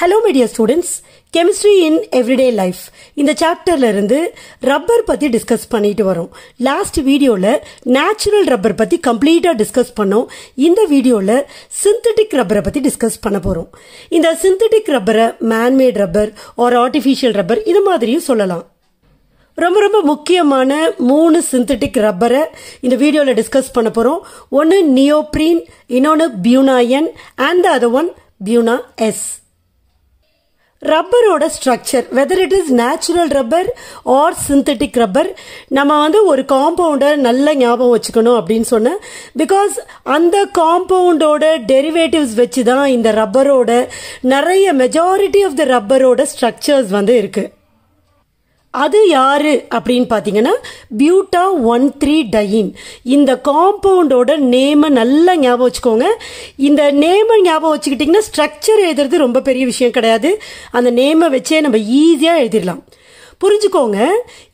Hello media students chemistry in everyday life இந்த சாப்டர்ல இருந்து ரப்பர் பத்தி டிஸ்கஸ் பண்ணிட்டு வரோம் லாஸ்ட் வீடியோல நேச்சுரல் ரப்பர் பத்தி கம்ப்ளீட்டா டிஸ்கஸ் பண்ணோம் இந்த வீடியோல சிந்தட்டிக் ரப்பரை பத்தி டிஸ்கஸ் பண்ண போறோம் இந்த சிந்தட்டிக் ரப்பரை manmade rubber or artificial rubber இது மாதிரியும் சொல்லலாம் ரொம்ப ரொம்ப முக்கியமான மூணு சிந்தட்டிக் ரப்பரை இந்த வீடியோவில் டிஸ்கஸ் பண்ண போகிறோம் ஒன்று நியோப்ரீன் இன்னொன்று buna N and the other one buna S ரப்பரோட structure whether it is natural rubber or synthetic rubber நம்ம வந்து ஒரு காம்பவுண்டை நல்ல ஞாபகம் வச்சுக்கணும் அப்படின்னு சொன்னேன் பிகாஸ் அந்த காம்பவுண்டோட டெரிவேட்டிவ்ஸ் வச்சு தான் இந்த ரப்பரோட நிறைய மெஜாரிட்டி ஆஃப் த ரப்பரோட ஸ்ட்ரக்சர்ஸ் வந்து இருக்குது அது யார் அப்படின்னு பார்த்தீங்கன்னா பியூட்டா ஒன் த்ரீ டையின் இந்த காம்பவுண்டோட நேமை நல்லா ஞாபகம் வச்சுக்கோங்க இந்த நேமை ஞாபகம் வச்சுக்கிட்டிங்கன்னா ஸ்ட்ரக்சர் எழுதுறது ரொம்ப பெரிய விஷயம் கிடையாது அந்த நேமை வச்சே நம்ம ஈஸியாக எழுதிடலாம் புரிஞ்சுக்கோங்க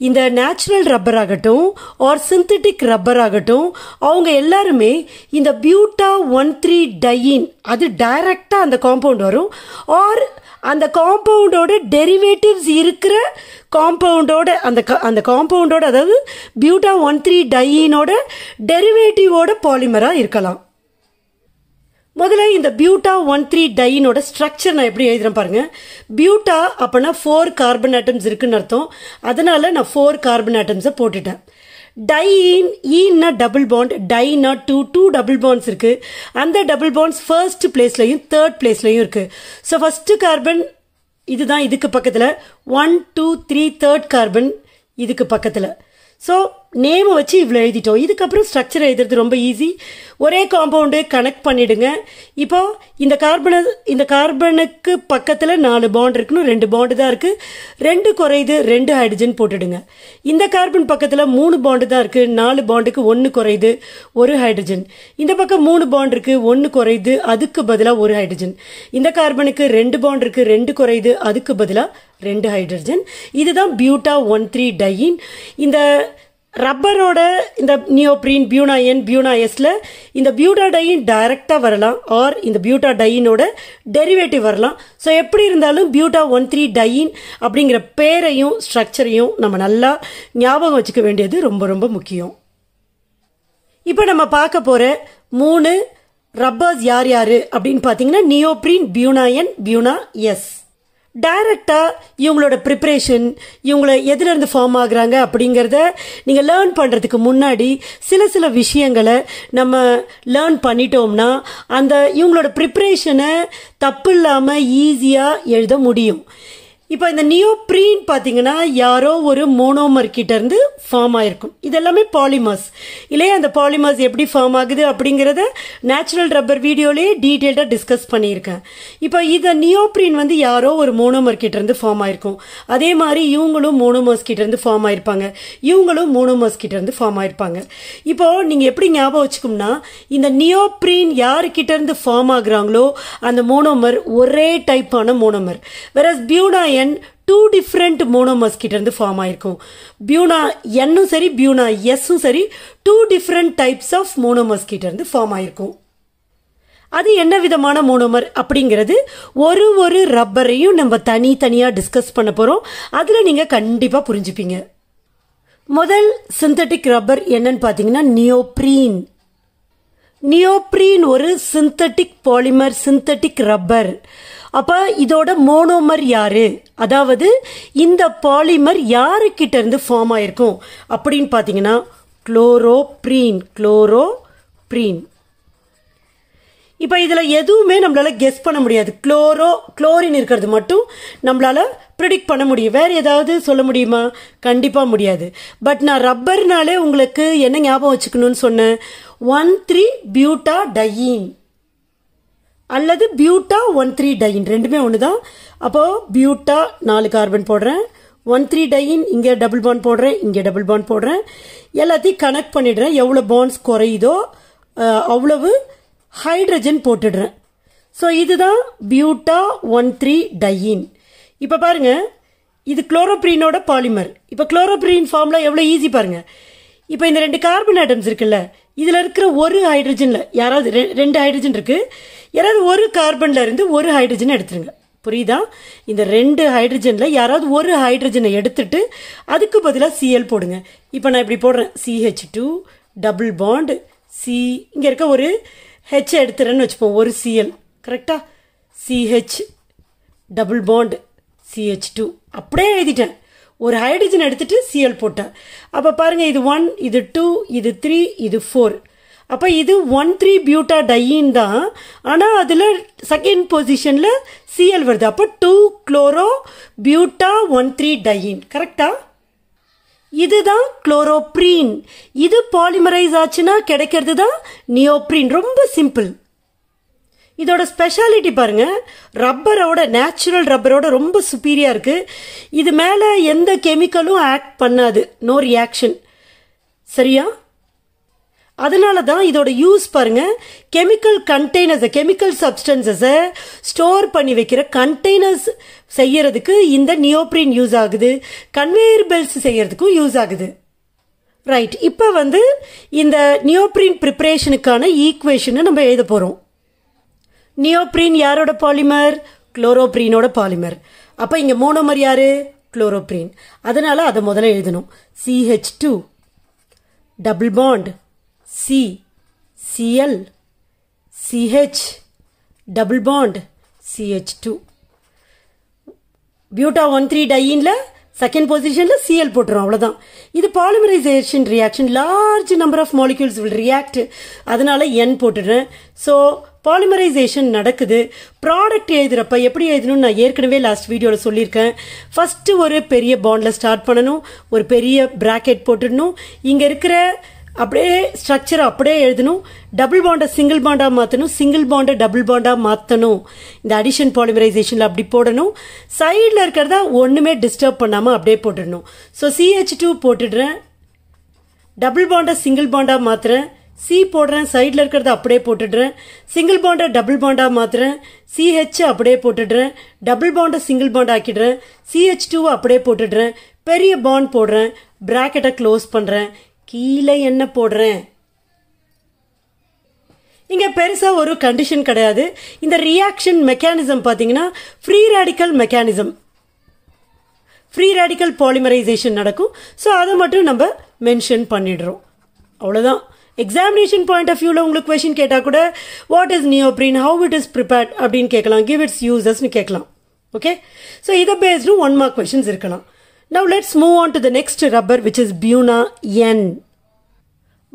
இந்த நேச்சுரல் ரப்பர் ஆகட்டும் ஆர் சிந்தட்டிக் ரப்பர் ஆகட்டும் அவங்க எல்லாருமே இந்த பியூட்டா ஒன் த்ரீ டையின் அது டைரக்டாக அந்த காம்பவுண்ட் வரும் ஆர் அந்த காம்பவுண்டோட டெரிவேட்டிவ்ஸ் இருக்கிற காம்பவுண்டோட அந்த அந்த காம்பவுண்டோட அதாவது பியூட்டா ஒன் த்ரீ டையினோட டெரிவேட்டிவோட பாலிமராக இருக்கலாம் முதல்ல இந்த பியூட்டா ஒன் த்ரீ டையினோட ஸ்ட்ரக்சர் நான் எப்படி எழுதுறேன் பாருங்க பியூட்டா அப்போனா ஃபோர் கார்பன் ஆட்டம்ஸ் இருக்குன்னு அர்த்தம் அதனால நான் ஃபோர் கார்பன் ஆட்டம்ஸை போட்டுட்டேன் டைன் ஈன்னா டபுள் பாண்ட் டைனா டூ டூ டபுள் பாண்ட்ஸ் இருக்குது அந்த டபுள் பாண்ட்ஸ் ஃபர்ஸ்ட் பிளேஸ்லையும் தேர்ட் பிளேஸ்லையும் இருக்குது ஸோ ஃபஸ்ட்டு கார்பன் இதுதான் இதுக்கு பக்கத்தில் one two three third carbon இதுக்கு பக்கத்தில் ஸோ நேம் வச்சு இவ்வளோ எழுதிட்டோம் இதுக்கப்புறம் ஸ்ட்ரக்சர் எழுதுறது ரொம்ப ஈஸி ஒரே காம்பவுண்டு கனெக்ட் பண்ணிவிடுங்க இப்போ இந்த கார்பன் இந்த கார்பனுக்கு பக்கத்தில் நாலு பாண்ட் இருக்குன்னு ரெண்டு பாண்டு தான் இருக்குது ரெண்டு குறையுது ரெண்டு ஹைட்ரஜன் போட்டுடுங்க இந்த கார்பன் பக்கத்தில் மூணு பாண்டு தான் இருக்குது நாலு பாண்டுக்கு ஒன்று குறையுது ஒரு ஹைட்ரஜன் இந்த பக்கம் மூணு பாண்ட் இருக்குது ஒன்று குறையுது அதுக்கு பதிலாக ஒரு ஹைட்ரஜன் இந்த கார்பனுக்கு ரெண்டு பாண்ட் இருக்குது ரெண்டு குறையுது அதுக்கு பதிலாக ரெண்டு ஹைட்ரஜன் இதுதான் பியூட்டா ஒன் த்ரீ டையின் இந்த ரப்பரோட இந்த நியோப்ரீன் பியூனா என் பியூனா எஸ்ல இந்த பியூட்டா டையின் டைரக்டாக வரலாம் ஆர் இந்த பியூட்டா டையினோட டெரிவேட்டிவ் வரலாம் ஸோ எப்படி இருந்தாலும் பியூட்டா ஒன் த்ரீ டையின் அப்படிங்கிற பேரையும் ஸ்ட்ரக்சரையும் நம்ம நல்லா ஞாபகம் வச்சுக்க வேண்டியது ரொம்ப ரொம்ப முக்கியம் இப்போ நம்ம பார்க்க போகிற மூணு ரப்பர்ஸ் யார் யார் அப்படின்னு பார்த்தீங்கன்னா நியோப்ரீன் பியூனா என் பியூனா எஸ் டைரக்டாக இவங்களோட ப்ரிப்ரேஷன் இவங்கள எதுலேருந்து ஃபார்ம் ஆகுறாங்க அப்படிங்கிறத நீங்கள் லேர்ன் பண்ணுறதுக்கு முன்னாடி சில சில விஷயங்களை நம்ம லேர்ன் பண்ணிட்டோம்னா அந்த இவங்களோட ப்ரிப்ரேஷனை தப்பு இல்லாமல் ஈஸியாக எழுத முடியும் இப்போ இந்த நியோப்ரீன் பார்த்தீங்கன்னா யாரோ ஒரு மோனோமர் இருந்து ஃபார்ம் ஆயிருக்கும் இது எல்லாமே பாலிமர்ஸ் இல்லையா அந்த பாலிமர்ஸ் எப்படி ஃபார்ம் ஆகுது அப்படிங்கிறத நேச்சுரல் ரப்பர் வீடியோலேயே டீட்டெயில்டாக டிஸ்கஸ் பண்ணியிருக்கேன் இப்போ இதை நியோப்ரீன் வந்து யாரோ ஒரு மோனோமர் இருந்து ஃபார்ம் ஆகிருக்கும் அதே மாதிரி இவங்களும் மோனோமர்ஸ் கிட்டேருந்து ஃபார்ம் ஆகிருப்பாங்க இவங்களும் மோனோமர்ஸ் கிட்டேருந்து ஃபார்ம் ஆகிருப்பாங்க இப்போது நீங்கள் எப்படி ஞாபகம் வச்சுக்கோம்னா இந்த நியோப்ரீன் யாருக்கிட்டேருந்து ஃபார்ம் ஆகுறாங்களோ அந்த மோனோமர் ஒரே டைப்பான மோனோமர் வேற buna N two different monomers இருந்து ஃபார்ம் ஆயிருக்கும் பியூனா என்னும் சரி பியூனா எஸ்ஸும் சரி two different types of monomers இருந்து ஃபார்ம் ஆயிருக்கும் அது என்ன விதமான மோனோமர் அப்படிங்கிறது ஒரு ஒரு ரப்பரையும் நம்ம தனித்தனியாக டிஸ்கஸ் பண்ண போகிறோம் அதில் நீங்கள் கண்டிப்பாக புரிஞ்சுப்பீங்க முதல் சிந்தட்டிக் ரப்பர் என்னன்னு பார்த்தீங்கன்னா நியோப்ரீன் நியோப்ரீன் ஒரு சிந்தட்டிக் பாலிமர் சிந்தட்டிக் ரப்பர் அப்போ இதோட மோனோமர் யாரு அதாவது இந்த பாலிமர் யாருக்கிட்ட இருந்து ஃபார்ம் ஆயிருக்கும் அப்படின்னு பார்த்தீங்கன்னா குளோரோப்ரீன் குளோரோப்ரீன் இப்போ இதில் எதுவுமே நம்மளால் கெஸ் பண்ண முடியாது குளோரோ குளோரின் இருக்கிறது மட்டும் நம்மளால் ப்ரிடிக்ட் பண்ண முடியும் வேறு ஏதாவது சொல்ல முடியுமா கண்டிப்பாக முடியாது பட் நான் ரப்பர்னாலே உங்களுக்கு என்ன ஞாபகம் வச்சுக்கணும்னு சொன்னேன் ஒன் த்ரீ பியூட்டா டையின் அல்லது பியூட்டா ஒன் த்ரீ டையின் ரெண்டுமே ஒன்று தான் அப்போது பியூட்டா நாலு கார்பன் போடுறேன் ஒன் த்ரீ டையின் இங்கே டபுள் பான் போடுறேன் இங்கே டபுள் பான் போடுறேன் எல்லாத்தையும் கனெக்ட் பண்ணிடுறேன் எவ்வளோ பான்ஸ் குறையுதோ அவ்வளவு ஹைட்ரஜன் போட்டுடுறேன் ஸோ இதுதான் பியூட்டா ஒன் த்ரீ டையின் இப்போ பாருங்க இது குளோரோப்ரீனோட பாலிமர் இப்போ குளோரோப்ரீன் ஃபார்மில் எவ்வளோ ஈஸி பாருங்கள் இப்போ இந்த ரெண்டு கார்பன் ஐட்டம்ஸ் இருக்குல்ல இதில் இருக்கிற ஒரு ஹைட்ரஜனில் யாராவது ரெ ரெண்டு ஹைட்ரஜன் இருக்குது யாராவது ஒரு கார்பனில் இருந்து ஒரு ஹைட்ரஜன் எடுத்துருங்க புரியுதா இந்த ரெண்டு ஹைட்ரஜனில் யாராவது ஒரு ஹைட்ரஜனை எடுத்துட்டு அதுக்கு பதிலாக சிஎல் போடுங்க இப்போ நான் இப்படி போடுறேன் C H two double bond C இங்கே இருக்க ஒரு ஹெச் எடுத்துறேன்னு வச்சுப்போம் ஒரு சிஎல் கரெக்டாக C H double bond CH two அப்படியே எழுதிட்டேன் ஒரு ஹைட்ரஜன் எடுத்துகிட்டு சிஎல் போட்டேன் அப்போ பாருங்கள் இது ஒன் இது டூ இது த்ரீ இது ஃபோர் அப்போ இது ஒன் த்ரீ பியூட்டா டையின் தான் ஆனால் அதில் செகண்ட் பொசிஷனில் சிஎல் வருது அப்போ two chlorobuta one three diene கரெக்டாக இதுதான் குளோரோப்ரீன் இது பாலிமரைஸ் ஆச்சுன்னா கிடைக்கிறது தான் நியோப்ரீன் ரொம்ப சிம்பிள் இதோட ஸ்பெஷாலிட்டி பாருங்கள் ரப்பரோட நேச்சுரல் ரப்பரோட ரொம்ப சுப்பீரியாக இருக்குது இது மேலே எந்த கெமிக்கலும் ஆக்ட் பண்ணாது நோ ரியாக்ஷன் சரியா அதனால தான் இதோட யூஸ் பாருங்கள் கெமிக்கல் கண்டெய்னர்ஸை கெமிக்கல் சப்ஸ்டன்சஸை ஸ்டோர் பண்ணி வைக்கிற கண்டெய்னர்ஸ் செய்யறதுக்கு இந்த நியோப்ரின் யூஸ் ஆகுது கன்வேயர் பெல்ட்ஸ் செய்யறதுக்கும் யூஸ் ஆகுது ரைட் இப்போ வந்து இந்த நியோப்ரின் ப்ரிப்ரேஷனுக்கான ஈக்குவேஷனை நம்ம எழுத போகிறோம் நியோப்ரீன் யாரோட பாலிமர் குளோரோப்ரீனோட பாலிமர் அப்போ இங்கே மோனோமர் யாரு குளோரோப்ரீன் அதனால அதை முதல்ல எழுதணும் CH two double bond C CL CH double bond CH two buta one three டையின்ல செகண்ட் பொசிஷனில் சிஎல் போட்டுரும் அவ்வளோதான் இது polymerization reaction large number of molecules will react அதனால என் போட்டுடுறேன் ஸோ பாலிமரைசேஷன் நடக்குது ப்ராடக்ட் எழுதுகிறப்ப எப்படி எழுதணும்னு நான் ஏற்கனவே லாஸ்ட் வீடியோவில் சொல்லியிருக்கேன் ஃபஸ்ட்டு ஒரு பெரிய பாண்டில் ஸ்டார்ட் பண்ணணும் ஒரு பெரிய ப்ராக்கெட் போட்டுடணும் இங்கே இருக்கிற அப்படியே ஸ்ட்ரக்சர் அப்படியே எழுதணும் டபுள் பாண்டை சிங்கிள் பாண்டாக மாற்றணும் சிங்கிள் பாண்டை டபுள் பாண்டாக மாற்றணும் இந்த அடிஷன் பாலிமரைசேஷனில் அப்படி போடணும் சைடில் இருக்கிறதா ஒன்றுமே டிஸ்டர்ப் பண்ணாமல் அப்படியே போட்டுடணும் ஸோ சிஹெச் டூ போட்டுடுறேன் டபுள் பாண்டை சிங்கிள் பாண்டாக மாற்றுறேன் சி போடுறேன் சைடில் இருக்கிறத அப்படியே போட்டுடுறேன் சிங்கிள் பாண்டை டபுள் பாண்டாக மாற்றுறேன் சிஹெச் அப்படியே போட்டுடுறேன் டபுள் பாண்டை சிங்கிள் பாண்ட் ஆக்கிடுறேன் சிஹெச் டூவை அப்படியே போட்டுடுறேன் பெரிய பாண்ட் போடுறேன் ப்ராக்கெட்டை க்ளோஸ் பண்ணுறேன் கீழே என்ன போடுறேன் இங்கே பெருசாக ஒரு கண்டிஷன் கிடையாது இந்த ரியாக்ஷன் மெக்கானிசம் பார்த்தீங்கன்னா free radical mechanism free radical polymerization நடக்கும் ஸோ அதை மட்டும் நம்ம மென்ஷன் பண்ணிடுறோம் அவ்வளோதான் எக்ஸாமினேஷன் பாயிண்ட் ஆஃப் வியூவில் உங்களுக்கு கொஷின் கேட்டால் கூட what is neo neoprene how it is prepared அப்படின்னு கேட்கலாம் கிவ் இட்ஸ் யூசஸ்ன்னு கேட்கலாம் ஓகே ஸோ இதை பேஸ்டும் ஒன் மார்க் கொஷின்ஸ் இருக்கலாம் Now let's move on to the next rubber which is Buna N.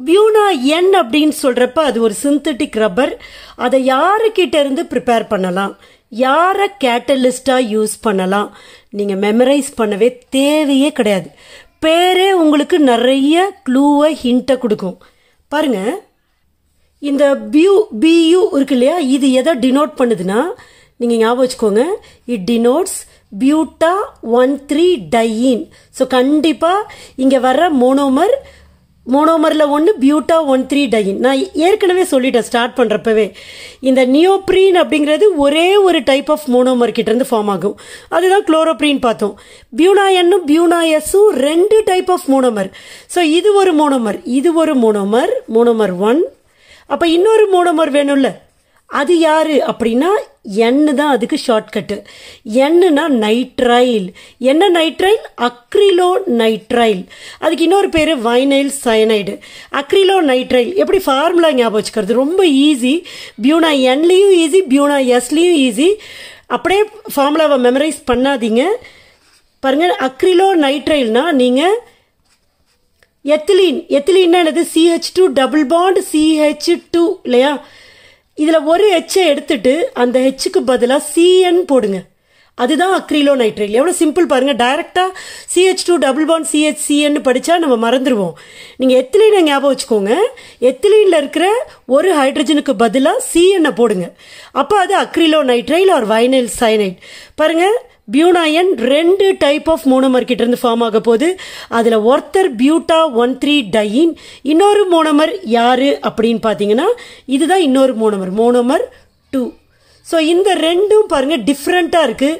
Buna N அப்படின்னு சொல்கிறப்ப அது ஒரு சிந்தட்டிக் ரப்பர் அதை யாருக்கிட்ட இருந்து ப்ரிப்பேர் பண்ணலாம் யாரை கேட்டலிஸ்டாக யூஸ் பண்ணலாம் நீங்கள் மெமரைஸ் பண்ணவே தேவையே கிடையாது பேரே உங்களுக்கு நிறைய க்ளூவை ஹிண்ட்டை கொடுக்கும் பாருங்கள் இந்த பியூ பியூ இருக்கு இல்லையா இது எதை டினோட் பண்ணுதுன்னா நீங்கள் ஞாபகம் வச்சுக்கோங்க it denotes buta one three diene so கண்டிப்பாக இங்கே வர்ற மோனோமர் மோனோமரில் ஒன்று பியூட்டா ஒன் த்ரீ டையின் நான் ஏற்கனவே சொல்லிட்டேன் ஸ்டார்ட் பண்ணுறப்பவே இந்த நியோப்ரீன் அப்படிங்கிறது ஒரே ஒரு டைப் ஆஃப் மோனோமர் கிட்டேருந்து ஃபார்ம் ஆகும் அதுதான் குளோரோப்ரீன் பார்த்தோம் பியூனாயன்னும் பியூனாயஸும் ரெண்டு டைப் ஆஃப் மோனோமர் ஸோ இது ஒரு மோனோமர் இது ஒரு மோனோமர் மோனோமர் ஒன் அப்போ இன்னொரு மோனோமர் வேணும்ல அது யார் அப்படின்னா எண்ணு தான் அதுக்கு ஷார்ட்கட்டு எண்ணுனா நைட்ரைல் என்ன நைட்ரைல் அக்ரிலோ நைட்ரைல் அதுக்கு இன்னொரு பேர் வைனைல் சயனைடு அக்ரிலோ நைட்ரைல் எப்படி ஃபார்முலா ஞாபகம் வச்சுக்கிறது ரொம்ப ஈஸி பியூனா எண்லேயும் ஈஸி பியூனா எஸ்லேயும் ஈஸி அப்படியே ஃபார்முலாவை மெமரைஸ் பண்ணாதீங்க பாருங்கள் அக்ரிலோ நைட்ரைல்னா நீங்கள் எத்திலீன் எத்திலீன்னா என்னது CH two double bond CH two இல்லையா இதில் ஒரு ஹெச்சை எடுத்துட்டு அந்த ஹெச்சுக்கு பதிலாக சிஎன் போடுங்க அதுதான் அக்ரிலோ நைட்ரைல் எவ்வளோ சிம்பிள் பாருங்கள் டைரெக்டாக CH two double one CH சிஎன்னு படித்தா நம்ம மறந்துடுவோம் நீங்கள் எத்திலீனை ஞாபகம் வச்சுக்கோங்க எத்திலீனில் இருக்கிற ஒரு ஹைட்ரஜனுக்கு பதிலாக சிஎன்னை போடுங்க அப்போ அது acrylonitrile or vinyl cyanide பாருங்கள் பியூனாயன் ரெண்டு டைப் ஆஃப் மோனோமர் இருந்து ஃபார்ம் ஆக போது அதில் ஒருத்தர் பியூட்டா ஒன் த்ரீ டையின் இன்னொரு மோனமர் யார் அப்படின்னு பார்த்தீங்கன்னா இதுதான் இன்னொரு மோனமர் மோனமர் டூ ஸோ இந்த ரெண்டும் பாருங்கள் டிஃப்ரெண்ட்டாக இருக்குது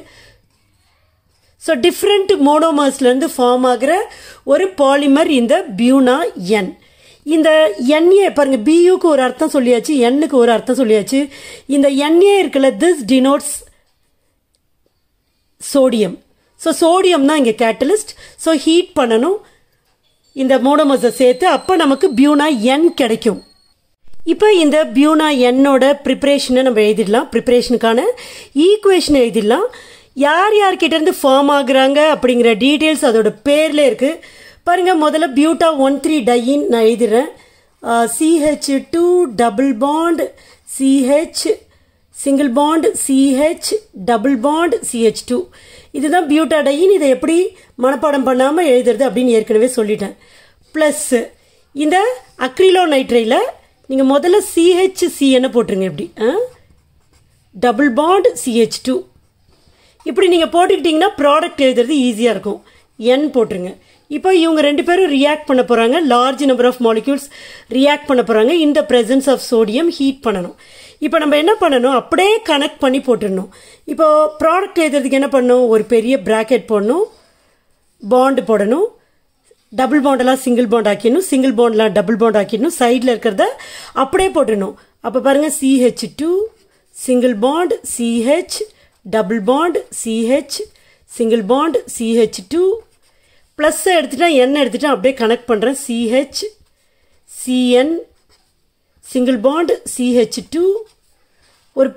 ஸோ டிஃப்ரெண்ட் மோனோமர்ஸ்லேருந்து ஃபார்ம் ஆகிற ஒரு பாலிமர் இந்த பியூனா என் இந்த என்ஏ பாருங்க பியூக்கு ஒரு அர்த்தம் சொல்லியாச்சு என்னுக்கு ஒரு அர்த்தம் சொல்லியாச்சு இந்த என்ஏ இருக்கல this denotes sodium so sodium தான் இங்கே கேட்டலிஸ்ட் ஸோ ஹீட் பண்ணணும் இந்த மோனோமஸை சேர்த்து அப்போ நமக்கு பியூனா என் கிடைக்கும் இப்போ இந்த பியூனா என்னோட ப்ரிப்ரேஷனை நம்ம எழுதிடலாம் ப்ரிப்ரேஷனுக்கான ஈக்குவேஷன் எழுதிடலாம் யார் யார்கிட்டேருந்து ஃபார்ம் ஆகுறாங்க அப்படிங்கிற டீட்டெயில்ஸ் அதோட பேரில் இருக்குது பாருங்கள் முதல்ல பியூட்டா ஒன் த்ரீ டையின் நான் எழுதிடுறேன் CH two double bond CH single bond CH double bond CH two இதுதான் பியூட்டாடையின் இதை எப்படி மனப்பாடம் பண்ணாமல் எழுதுறது அப்படின்னு ஏற்கனவே சொல்லிட்டேன் ப்ளஸ்ஸு இந்த அக்ரிலோ நைட்ரையில் நீங்கள் முதல்ல சிஹெச் சிஎன்னு போட்டுருங்க எப்படி டபுள் பாண்ட் சிஹெச் டூ இப்படி நீங்கள் போட்டுக்கிட்டிங்கன்னா ப்ராடக்ட் எழுதுறது ஈஸியாக இருக்கும் என் போட்டுருங்க இப்போ இவங்க ரெண்டு பேரும் ரியாக்ட் பண்ண போகிறாங்க large number of molecules react பண்ண போகிறாங்க இந்த ப்ரெசன்ஸ் ஆஃப் சோடியம் ஹீட் பண்ணணும் இப்போ நம்ம என்ன பண்ணணும் அப்படியே கனெக்ட் பண்ணி போட்டுடணும் இப்போது ப்ராடக்ட் எழுதுறதுக்கு என்ன பண்ணணும் ஒரு பெரிய ப்ராக்கெட் போடணும் பாண்டு போடணும் டபுள் பாண்டெல்லாம் சிங்கிள் பாண்ட் ஆக்கிடணும் சிங்கிள் பாண்டெலாம் டபுள் பாண்ட் ஆக்கிடணும் சைடில் இருக்கிறத அப்படியே போட்டுடணும் அப்போ பாருங்கள் CH two single bond CH double bond CH single bond CH two ப்ளஸ்ஸை எடுத்துகிட்டா என் எடுத்துகிட்டா அப்படியே கனெக்ட் பண்ணுறேன் CH CN single bond CH two ஒரு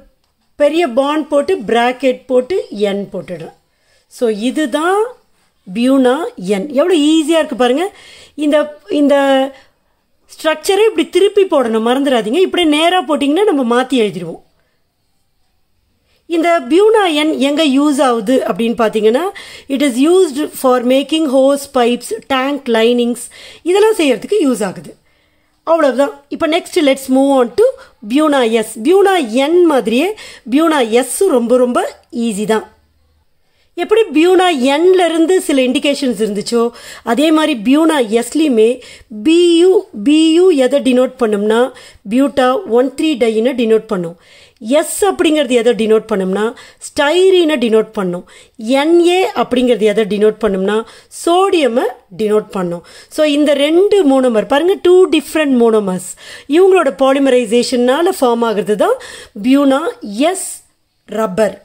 பெரிய பாண்ட் போட்டு ப்ராக்கெட் போட்டு என் போட்டுடுறேன் ஸோ இதுதான் பியூனா என் எவ்வளோ ஈஸியாக இருக்குது பாருங்கள் இந்த இந்த ஸ்ட்ரக்சரை இப்படி திருப்பி போடணும் மறந்துடாதீங்க இப்படி நேராக போட்டிங்கன்னா நம்ம மாற்றி எழுதிடுவோம் இந்த பியூனா எண் எங்கே யூஸ் ஆகுது அப்படின்னு பார்த்தீங்கன்னா it is used for making hose pipes tank linings இதெல்லாம் செய்கிறதுக்கு யூஸ் ஆகுது அவ்வளவுதான் இப்போ next let's move on to Buna S Buna N மாதிரியே பியூனா எஸ்ஸும் ரொம்ப ரொம்ப ஈஸி தான் எப்படி பியூனா என்லேருந்து சில இண்டிகேஷன்ஸ் இருந்துச்சோ அதே மாதிரி பியூனா எஸ்லேயுமே பியூ பியூ எதை டினோட் பண்ணோம்னா பியூட்டா ஒன் த்ரீ டைன்னு டினோட் பண்ணும் எஸ் அப்படிங்கிறது எதை டினோட் பண்ணும்னா ஸ்டைரீனை டினோட் பண்ணும் என்ஏ அப்படிங்கிறது எதை டினோட் பண்ணும்னா சோடியமை டினோட் பண்ணும் ஸோ இந்த ரெண்டு மோனோமர் பாருங்கள் டூ டிஃப்ரெண்ட் மோனோமர்ஸ் இவங்களோட பாலிமரைசேஷனால் ஃபார்ம் ஆகிறது தான் பியூனா எஸ் ரப்பர்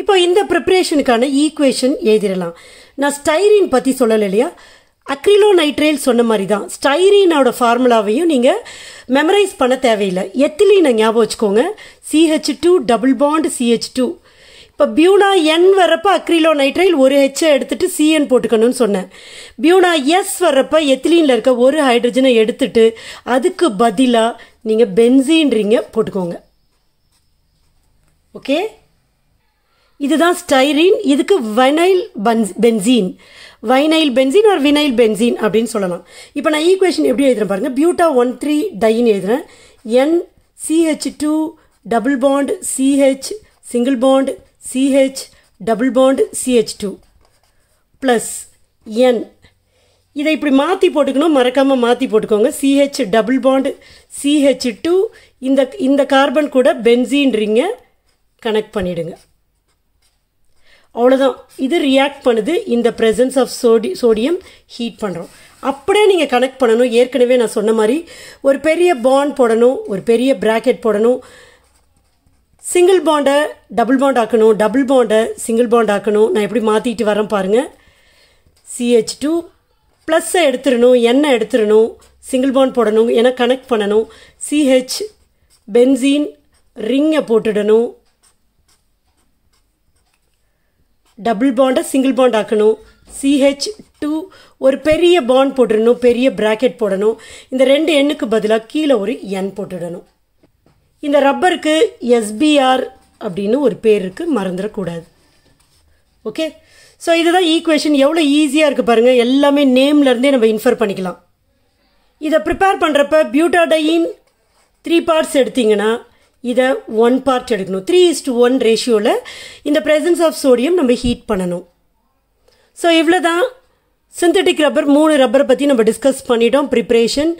இப்போ இந்த ப்ரிப்ரேஷனுக்கான ஈக்குவேஷன் எழுதிடலாம் நான் ஸ்டைரின் பற்றி சொல்லலை இல்லையா அக்ரிலோ நைட்ரேல் சொன்ன மாதிரி தான் ஸ்டைரீனோட ஃபார்முலாவையும் நீங்கள் மெமரைஸ் பண்ண தேவையில்லை எத்திலீனை ஞாபகம் வச்சுக்கோங்க CH two double bond CH two இப்போ பியூனா என் வர்றப்போ அக்ரிலோ நைட்ரைல் ஒரு ஹெச்சை எடுத்துகிட்டு சிஎன் போட்டுக்கணும்னு சொன்னேன் பியூனா எஸ் வர்றப்ப எத்திலீனில் இருக்க ஒரு ஹைட்ரஜனை எடுத்துட்டு அதுக்கு பதிலாக நீங்கள் பென்சின்றீங்க போட்டுக்கோங்க ஓகே இதுதான் ஸ்டைரின் இதுக்கு வைனைல் பன்ஸ் பென்சீன் வைனைல் பென்சின் ஒரு வினைல் பென்சின் அப்படின்னு சொல்லலாம் இப்போ நான் ஈக்குவேஷன் எப்படி எழுதுறேன் பாருங்க பியூட்டா ஒன் த்ரீ டைன்னு எழுதுகிறேன் N CH two double bond CH single bond CH double bond CH two plus N இதை இப்படி மாற்றி போட்டுக்கணும் மறக்காமல் மாற்றி போட்டுக்கோங்க CH double bond CH two இந்த இந்த கார்பன் கூட பென்சீன்றீங்க கனெக்ட் பண்ணிவிடுங்க அவ்வளோதான் இது ரியாக்ட் பண்ணுது இந்த ப்ரெசன்ஸ் ஆஃப் சோடி சோடியம் ஹீட் பண்ணுறோம் அப்படியே நீங்கள் கனெக்ட் பண்ணணும் ஏற்கனவே நான் சொன்ன மாதிரி ஒரு பெரிய பாண்ட் போடணும் ஒரு பெரிய ப்ராக்கெட் போடணும் சிங்கிள் பாண்டை டபுள் பாண்ட் ஆக்கணும் டபுள் பாண்டை சிங்கிள் பாண்ட் ஆக்கணும் நான் எப்படி மாற்றிட்டு வரேன் பாருங்கள் சிஹெச் டூ ப்ளஸ்ஸை எடுத்துடணும் எண்ணெய் எடுத்துடணும் சிங்கிள் பாண்ட் போடணும் ஏன்னா கனெக்ட் பண்ணணும் சிஹெச் பென்சின் ரிங்கை போட்டுடணும் டபுள் பாண்டை சிங்கிள் பாண்ட் ஆக்கணும் சிஹெச் டூ ஒரு பெரிய பாண்ட் போட்டுடணும் பெரிய ப்ராக்கெட் போடணும் இந்த ரெண்டு எண்ணுக்கு பதிலாக கீழே ஒரு எண் போட்டுடணும் இந்த ரப்பருக்கு எஸ்பிஆர் அப்படின்னு ஒரு பேர் இருக்குது மறந்துடக்கூடாது ஓகே ஸோ இதுதான் ஈக்குவேஷன் எவ்வளோ ஈஸியாக இருக்குது பாருங்கள் எல்லாமே நேம்லேருந்தே நம்ம இன்ஃபர் பண்ணிக்கலாம் இதை ப்ரிப்பேர் பண்ணுறப்ப பியூட்டாடையின் த்ரீ பார்ட்ஸ் எடுத்திங்கன்னா இதை ஒன் பார்ட் எடுக்கணும் த்ரீ இஸ் டு ஒன் ரேஷியோவில் இந்த ப்ரெசன்ஸ் ஆஃப் சோடியம் நம்ம ஹீட் பண்ணணும் ஸோ இவ்வளோ தான் சிந்தட்டிக் ரப்பர் மூணு ரப்பரை பற்றி நம்ம டிஸ்கஸ் பண்ணிட்டோம் ப்ரிப்ரேஷன்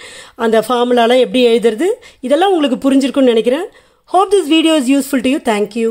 அந்த ஃபார்முலாலாம் எப்படி எழுதுறது இதெல்லாம் உங்களுக்கு புரிஞ்சிருக்குன்னு நினைக்கிறேன் hope this video is useful to you thank you